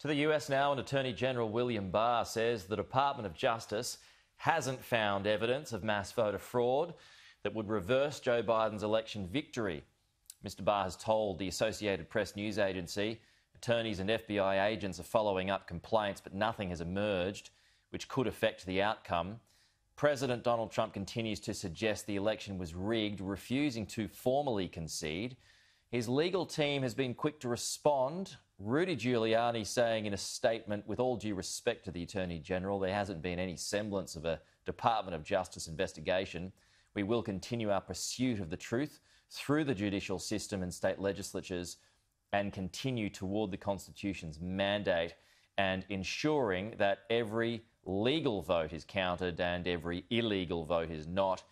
To the US now, and Attorney General William Barr says the Department of Justice hasn't found evidence of mass voter fraud that would reverse Joe Biden's election victory. Mr. Barr has told the Associated Press news agency attorneys and FBI agents are following up complaints, but nothing has emerged which could affect the outcome. President Donald Trump continues to suggest the election was rigged, refusing to formally concede. His legal team has been quick to respond. Rudy Giuliani saying in a statement, with all due respect to the Attorney General, there hasn't been any semblance of a Department of Justice investigation. We will continue our pursuit of the truth through the judicial system and state legislatures and continue toward the Constitution's mandate and ensuring that every legal vote is counted and every illegal vote is not.